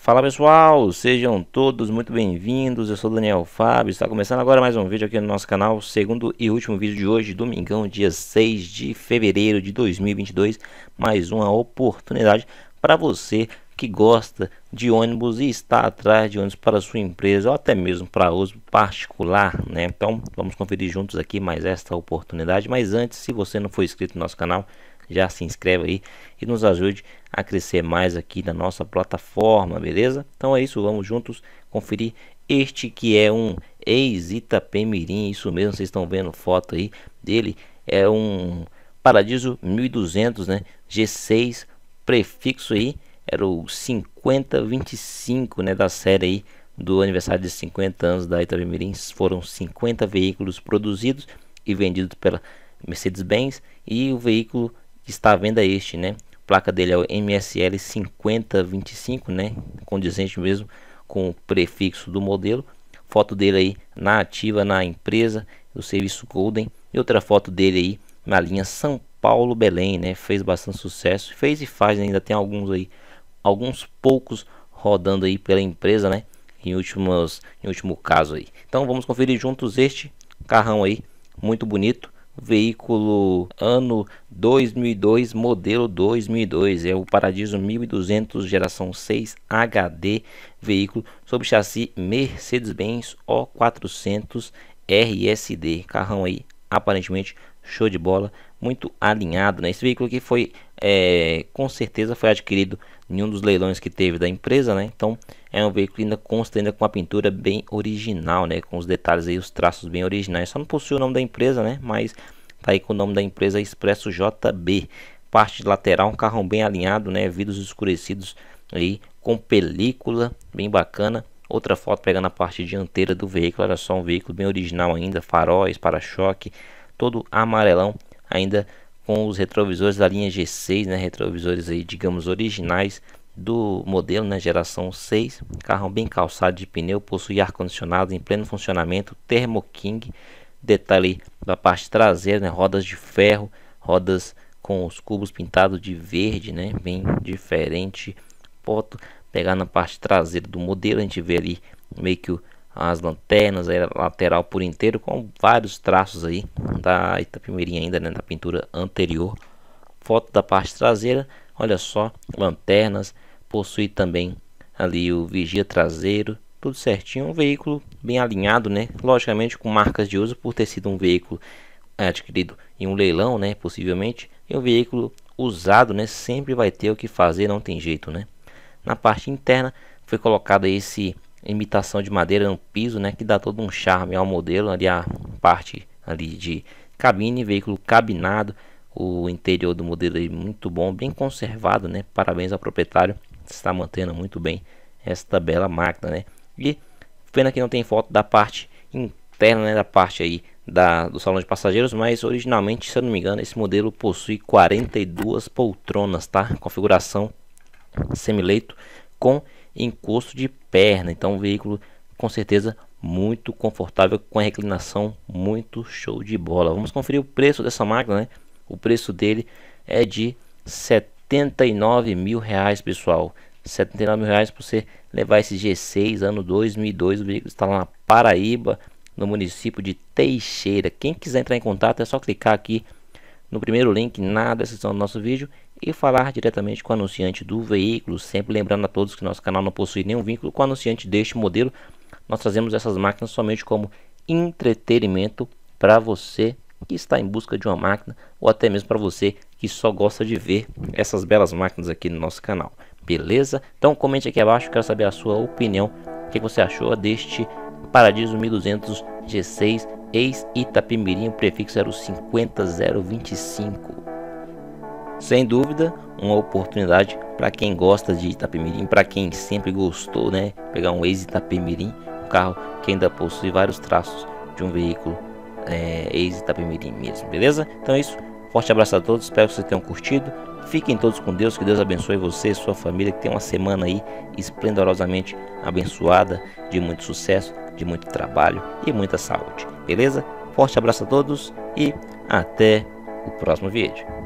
Fala pessoal, sejam todos muito bem-vindos. Eu sou Daniel Fábio. Está começando agora mais um vídeo aqui no nosso canal, segundo e último vídeo de hoje, domingão, dia 6 de fevereiro de 2022. Mais uma oportunidade para você que gosta de ônibus e está atrás de ônibus para sua empresa ou até mesmo para uso particular, né? Então, vamos conferir juntos aqui mais esta oportunidade. Mas antes, se você não for inscrito no nosso canal, já se inscreve aí e nos ajude a crescer mais aqui na nossa plataforma, beleza? Então é isso, vamos juntos conferir este que é um ex-Itapemirim, isso mesmo, vocês estão vendo foto aí dele, é um Paradiso 1200, né? G6 prefixo aí, era o 5025, né, da série aí do aniversário de 50 anos da Itapemirim, foram 50 veículos produzidos e vendidos pela Mercedes-Benz e o veículo está à venda este, né? A placa dele é o MSL 5025, né? Condizente mesmo com o prefixo do modelo. Foto dele aí na ativa na empresa, o serviço Golden e outra foto dele aí na linha São Paulo Belém, né? Fez bastante sucesso, fez e faz né? ainda tem alguns aí, alguns poucos rodando aí pela empresa, né? Em últimos, em último caso aí. Então vamos conferir juntos este carrão aí, muito bonito veículo ano 2002, modelo 2002, é o Paradiso 1200 geração 6 HD, veículo sob chassi Mercedes-Benz O400 RSD, carrão aí aparentemente show de bola, muito alinhado, né? Esse veículo aqui foi, é, com certeza foi adquirido em um dos leilões que teve da empresa, né? Então é um veículo ainda consta ainda com uma pintura bem original, né? Com os detalhes aí, os traços bem originais. Só não possui o nome da empresa, né? Mas tá aí com o nome da empresa Expresso JB. Parte lateral, um carrão bem alinhado, né? Vidros escurecidos aí com película, bem bacana. Outra foto pegando a parte dianteira do veículo, era só um veículo bem original ainda, faróis, para-choque, todo amarelão, ainda com os retrovisores da linha G6, né, retrovisores aí, digamos, originais, do modelo, né, geração 6, carro bem calçado de pneu, possui ar-condicionado em pleno funcionamento, Thermo King, detalhe da parte traseira, né, rodas de ferro, rodas com os cubos pintados de verde, né, bem diferente. Foto pegar na parte traseira do modelo, a gente vê ali meio que as lanternas, a lateral por inteiro, com vários traços aí da Itapimirim ainda, né, da pintura anterior. Foto da parte traseira, Olha só, lanternas, possui também ali o vigia traseiro, tudo certinho, um veículo bem alinhado, né? Logicamente com marcas de uso por ter sido um veículo eh, adquirido em um leilão, né? Possivelmente, e um veículo usado, né? Sempre vai ter o que fazer, não tem jeito, né? Na parte interna foi colocado esse imitação de madeira no piso, né? Que dá todo um charme ao modelo, ali a parte ali de cabine, veículo cabinado, o interior do modelo é muito bom, bem conservado, né? Parabéns ao proprietário, está mantendo muito bem esta bela máquina, né? E pena que não tem foto da parte interna, né? Da parte aí da, do salão de passageiros, mas originalmente, se eu não me engano, esse modelo possui 42 poltronas, tá? Configuração semileito com encosto de perna, então um veículo com certeza muito confortável com a reclinação muito show de bola. Vamos conferir o preço dessa máquina, né? O preço dele é de 79 mil reais, pessoal. 79 mil reais para você levar esse G6 ano 2002. O veículo está lá na Paraíba, no município de Teixeira. Quem quiser entrar em contato é só clicar aqui no primeiro link na descrição do nosso vídeo e falar diretamente com o anunciante do veículo. Sempre lembrando a todos que nosso canal não possui nenhum vínculo com o anunciante deste modelo. Nós trazemos essas máquinas somente como entretenimento para você que está em busca de uma máquina ou até mesmo para você que só gosta de ver essas belas máquinas aqui no nosso canal. Beleza? Então comente aqui abaixo, quero saber a sua opinião, o que você achou deste Paradiso 1200 G6 ex Itapemirim, o prefixo era o 50025. Sem dúvida, uma oportunidade para quem gosta de Itapemirim, para quem sempre gostou, né? Pegar um ex Itapemirim, um carro que ainda possui vários traços de um veículo é, ex-Itapemirim mesmo, beleza? Então é isso. Forte abraço a todos, espero que vocês tenham curtido. Fiquem todos com Deus, que Deus abençoe você e sua família, que tenha uma semana aí esplendorosamente abençoada, de muito sucesso, de muito trabalho e muita saúde, beleza? Forte abraço a todos e até o próximo vídeo.